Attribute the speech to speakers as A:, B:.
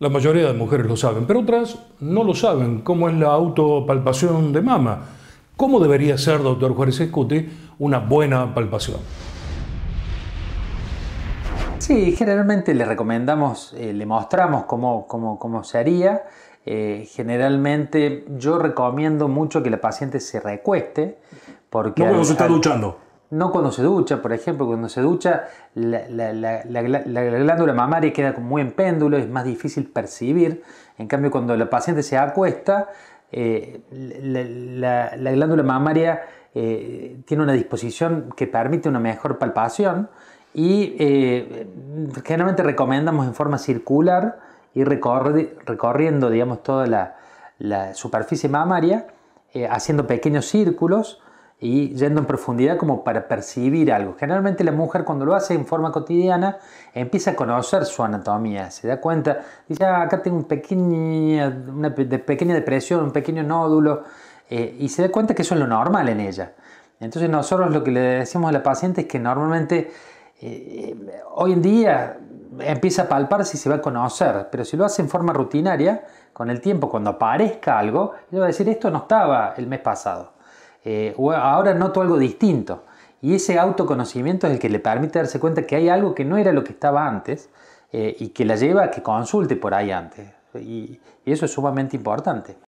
A: La mayoría de mujeres lo saben, pero otras no lo saben, cómo es la autopalpación de mama.
B: ¿Cómo debería ser, doctor Juárez Escute, una buena palpación? Sí, generalmente le recomendamos, eh, le mostramos cómo, se haría. Eh, generalmente yo recomiendo mucho que la paciente se recueste. Porque no se está duchando no cuando se ducha, por ejemplo, cuando se ducha la, glándula mamaria queda muy en péndulo, es más difícil percibir. En cambio, cuando la paciente se acuesta, eh, la, glándula mamaria eh, tiene una disposición que permite una mejor palpación y eh, generalmente recomendamos en forma circular ir recorriendo digamos, toda la, superficie mamaria, haciendo pequeños círculos y yendo en profundidad como para percibir algo. Generalmente la mujer cuando lo hace en forma cotidiana empieza a conocer su anatomía, se da cuenta, dice, ah, acá tengo un una pequeña depresión, un pequeño nódulo, eh, y se da cuenta que eso es lo normal en ella. Entonces nosotros lo que le decimos a la paciente es que normalmente eh, hoy en día empieza a palpar si se va a conocer, pero si lo hace en forma rutinaria, con el tiempo, cuando aparezca algo, ella va a decir, esto no estaba el mes pasado eh, ahora noto algo distinto. Y ese autoconocimiento es el que le permite darse cuenta que hay algo que no era lo que estaba antes eh, y que la lleva a que consulte por ahí antes. y eso es sumamente importante.